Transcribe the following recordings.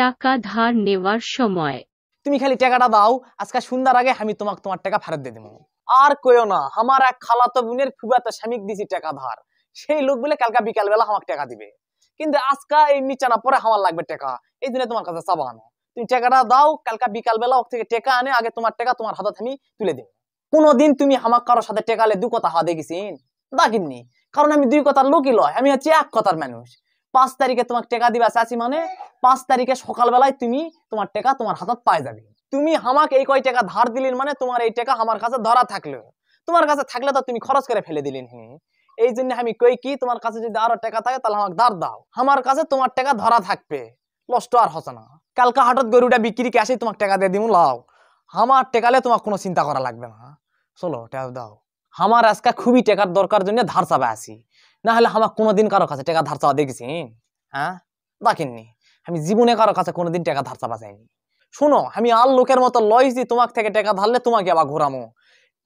টাকা ধার নেওয়ার সময় তুমি খালি টাকাটা দাও আজকে সুন্দর আগে আমি তোমাকে তোমার টাকা ফেরত দিয়ে দেবো আর কইও না আমার এক খালাতো বোনের খুব একটা স্বামীক দিছি টাকা ধার সেই লোকগুলো কালকা বিকালবেলা আমাকে টাকা দিবে কিন্তু আজকে এই নিচানা পরে আমার লাগবে টাকা এই দিনে তোমার কাছে চাবা আনো তুমি টাকাটা দাও কালকা বিকালবেলা ওর থেকে টাকা আনে আগে তোমার টাকা তোমার হাতে আমি তুলে দিই কোনোদিন তুমি আমার কারোর সাথে টেকালে দু কথা হওয়া দেখিস না দাগিননি কারণ আমি দুই কথার লোকই লয় আমি হচ্ছি এক কথার মানুষ পাঁচ তারিখে তোমার টেকা দিবা চাচি মানে পাঁচ তারিখে সকালবেলায় তুমি তোমার টেকা তোমার হাতত পাই যাবে তুমি আমাকে এই কয় টেকা ধার দিলেন মানে তোমার এই টেকা আমার কাছে ধরা থাকলো তোমার কাছে থাকলে তো তুমি খরচ করে ফেলে দিলেন হিনি এই জন্য আমি কই কি তোমার কাছে যদি আরো টেকা থাকে তাহলে আমাকে ধার দাও আমার কাছে তোমার টেকা ধরা থাকবে নষ্ট আর হচ্ছে না কালকা হাটত গরুটা বিক্রি আসে তোমার টেকা দিয়ে দিমু লাও আমার টেকালে তোমার কোনো চিন্তা করা লাগবে না চলো টেকা দাও আমার আজকে খুবই টেকার দরকার জন্য ধার চাবে আসি না হলে আমার কোনোদিন কারো কাছে টাকা ধার চাওয়া দেখেছি হ্যাঁ? হ্যাঁ দেখেননি আমি জীবনে কারো কাছে কোনোদিন টাকা ধার চাওয়া যায়নি শোনো আমি আর লোকের মতো লইছি তোমার থেকে টাকা ধারলে তোমাকে আবার ঘোরামো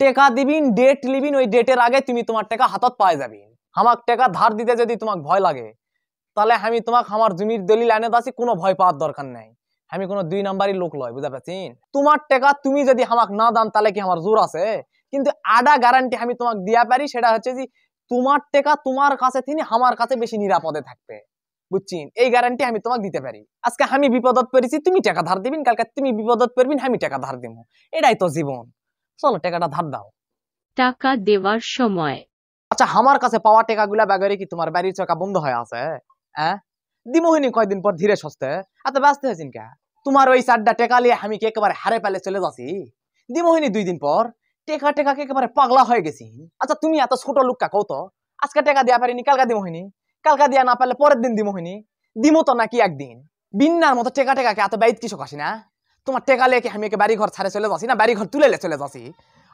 টেকা দিবিন ডেট লিবিন ওই ডেটের আগে তুমি তোমার টাকা হাতত পায়ে যাবি আমার টাকা ধার দিতে যদি তোমাক ভয় লাগে তাহলে আমি তোমাকে আমার জমির দলিল এনে দাসি কোনো ভয় পাওয়ার দরকার নাই আমি কোনো দুই নাম্বারই লোক লয় বুঝা পাচ্ছেন তোমার টাকা তুমি যদি আমাকে না দান তাহলে কি আমার জোর আছে কিন্তু আডা গ্যারান্টি আমি তোমাকে দিয়া পারি সেটা হচ্ছে যে তোমার টেকা তোমার কাছে তিনি আমার কাছে বেশি নিরাপদে থাকবে বুঝছেন এই গ্যারান্টি আমি তোমাকে দিতে পারি আজকে আমি বিপদত পেরেছি তুমি টাকা ধার দিবিন কালকে তুমি বিপদত পেরবিন আমি টাকা ধার দিব এটাই তো জীবন চলো টাকাটা ধার দাও টাকা দেওয়ার সময় আচ্ছা আমার কাছে পাওয়া গুলা বাগারে কি তোমার বাড়ির চাকা বন্ধ হয়ে আছে হ্যাঁ দিমোহিনী কয়দিন পর ধীরে সস্তে এত ব্যস্ত হয়েছেন কে তোমার ওই চারটা টেকা লিয়ে আমি কি একেবারে হারে পেলে চলে যাচ্ছি দিমোহিনী দুই দিন পর টেকা টেকাকে একেবারে পাগলা হয়ে গেছি আচ্ছা তুমি এত ছোট লোক কও তো আজকে টেকা দিয়া পারিনি কালকা দিব হইনি কালকা দিয়া না পারলে পরের দিন দিব হইনি দিমো তো নাকি একদিন বিন্নার মতো টেকা টেকাকে এত বাইত কিছু আসি না তোমার টেকা লেখে আমি একে বাড়ি ঘর ছাড়ে চলে যাচ্ছি না বাড়ি ঘর তুলে চলে যাচ্ছি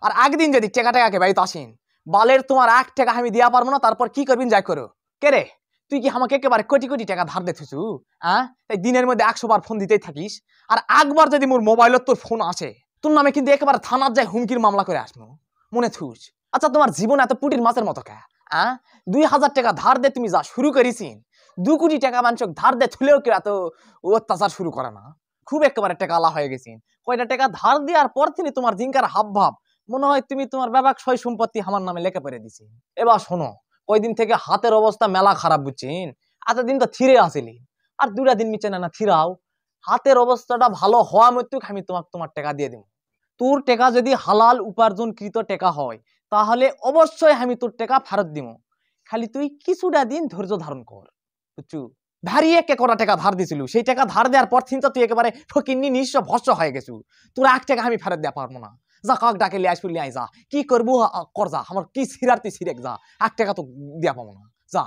আর একদিন যদি টেকা টেকাকে বাইত আসেন বালের তোমার এক টেকা আমি দিয়া পারবো না তারপর কি করবেন যাই করো কে রে তুই কি আমাকে একেবারে কোটি কোটি টাকা ধার দিতেছু হ্যাঁ তাই দিনের মধ্যে একশো বার ফোন দিতেই থাকিস আর একবার যদি মোর মোবাইলত তোর ফোন আসে তোর নামে কিন্তু একেবারে থানার যায় হুমকির মামলা করে আসবো মনে থুস আচ্ছা তোমার জীবন এত পুটির মাছের মতো কে হ্যাঁ দুই হাজার টাকা ধার দে তুমি যা শুরু করেছিন দু কোটি টাকা মানুষ ধার দে থুলেও কেউ এত অত্যাচার শুরু করে না খুব একেবারে টাকা আলা হয়ে গেছি কয়টা টাকা ধার দেওয়ার পর তিনি তোমার জিঙ্কার হাব ভাব মনে হয় তুমি তোমার ব্যাপক সয় সম্পত্তি আমার নামে লেখা পড়ে দিছি এবার শোনো কয়দিন থেকে হাতের অবস্থা মেলা খারাপ বুঝছেন এতদিন তো থিরে আসিলি আর দুটা দিন মিছে না থিরাও হাতের অবস্থাটা ভালো হওয়া মৃত্যুক আমি তোমার তোমার টাকা দিয়ে দিব তোর টেকা যদি হালাল উপার্জনকৃত টেকা হয় তাহলে অবশ্যই আমি তোর টেকা ফেরত দিব খালি তুই কিছুটা দিন ধৈর্য ধারণ কর বুঝছু ভারী একে কটা টাকা ধার দিছিল সেই টাকা ধার দেওয়ার পর থেকে তুই একেবারে ফকিন্নি নিঃস্ব ভস্য হয়ে গেছু তোর এক টাকা আমি ফেরত দেওয়া পারবো না যা কাক ডাকে লিয়ে আসবি লিয়ে যা কি করবো কর যা আমার কি সিরার তুই সিরেক যা এক টাকা তো দেওয়া পাবো না যা